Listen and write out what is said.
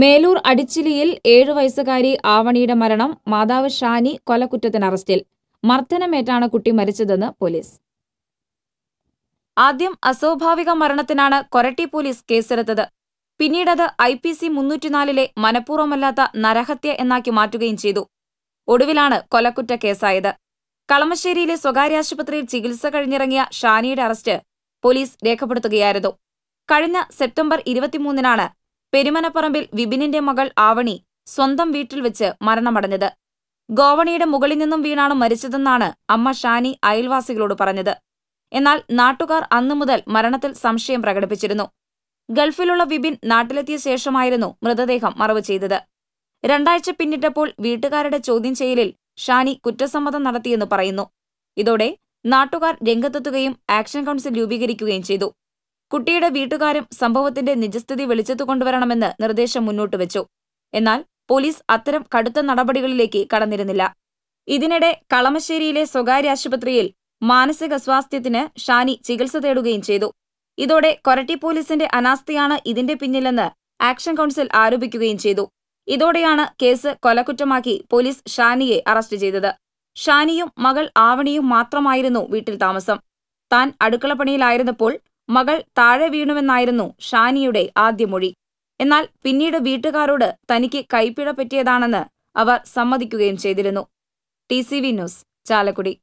മേലൂർ അടിച്ചിലിയിൽ ഏഴു വയസ്സുകാരി ആവണിയുടെ മരണം മാതാവ് ഷാനി കൊലക്കുറ്റത്തിന് അറസ്റ്റിൽ മർദ്ദനമേറ്റാണ് കുട്ടി മരിച്ചതെന്ന് പോലീസ് ആദ്യം അസ്വാഭാവിക മരണത്തിനാണ് കൊരട്ടി പോലീസ് കേസെടുത്തത് പിന്നീടത് ഐ പി സി മുന്നൂറ്റിനാലിലെ മനഃപൂർവ്വമല്ലാത്ത നരഹത്യ എന്നാക്കി മാറ്റുകയും ചെയ്തു ഒടുവിലാണ് കൊലക്കുറ്റ കേസായത് കളമശ്ശേരിയിലെ സ്വകാര്യ ആശുപത്രിയിൽ ചികിത്സ കഴിഞ്ഞിറങ്ങിയ ഷാനിയുടെ അറസ്റ്റ് പോലീസ് രേഖപ്പെടുത്തുകയായിരുന്നു കഴിഞ്ഞ സെപ്റ്റംബർ ഇരുപത്തിമൂന്നിനാണ് പെരുമനപ്പറമ്പിൽ വിപിനിന്റെ മകൾ ആവണി സ്വന്തം വീട്ടിൽ വെച്ച് മരണമടഞ്ഞത് ഗോവണിയുടെ മുകളിൽ നിന്നും വീണാണ് മരിച്ചതെന്നാണ് അമ്മ ഷാനി അയൽവാസികളോട് പറഞ്ഞത് എന്നാൽ നാട്ടുകാർ അന്നു മുതൽ മരണത്തിൽ സംശയം പ്രകടിപ്പിച്ചിരുന്നു ഗൾഫിലുള്ള വിപിൻ നാട്ടിലെത്തിയ ശേഷമായിരുന്നു മൃതദേഹം മറവ് ചെയ്തത് രണ്ടാഴ്ച പിന്നിട്ടപ്പോൾ വീട്ടുകാരുടെ ചോദ്യം ചെയ്യലിൽ ഷാനി കുറ്റസമ്മതം നടത്തിയെന്ന് പറയുന്നു ഇതോടെ നാട്ടുകാർ രംഗത്തെത്തുകയും ആക്ഷൻ കൗൺസിൽ രൂപീകരിക്കുകയും ചെയ്തു കുട്ടിയുടെ വീട്ടുകാരും സംഭവത്തിന്റെ നിജസ്ഥിതി വെളിച്ചത്തു കൊണ്ടുവരണമെന്ന് നിർദ്ദേശം മുന്നോട്ട് വെച്ചു എന്നാൽ പോലീസ് അത്തരം കടുത്ത നടപടികളിലേക്ക് കടന്നിരുന്നില്ല ഇതിനിടെ കളമശ്ശേരിയിലെ സ്വകാര്യ ആശുപത്രിയിൽ മാനസിക സ്വാസ്ഥ്യത്തിന് ഷാനി ചികിത്സ തേടുകയും ചെയ്തു ഇതോടെ കൊരട്ടി പോലീസിന്റെ അനാസ്ഥയാണ് ഇതിന്റെ പിന്നിലെന്ന് ആക്ഷൻ കൗൺസിൽ ആരോപിക്കുകയും ചെയ്തു ഇതോടെയാണ് കേസ് കൊലക്കുറ്റമാക്കി പോലീസ് ഷാനിയെ അറസ്റ്റ് ചെയ്തത് ഷാനിയും മകൾ ആവണിയും മാത്രമായിരുന്നു വീട്ടിൽ താമസം താൻ അടുക്കളപ്പണിയിലായിരുന്നപ്പോൾ മകൾ താഴെ വീണുവെന്നായിരുന്നു ഷാനിയുടെ ആദ്യ മൊഴി എന്നാൽ പിന്നീട് വീട്ടുകാരോട് തനിക്ക് കൈപ്പിഴ പറ്റിയതാണെന്ന് അവർ സമ്മതിക്കുകയും ചെയ്തിരുന്നു ടി ന്യൂസ് ചാലക്കുടി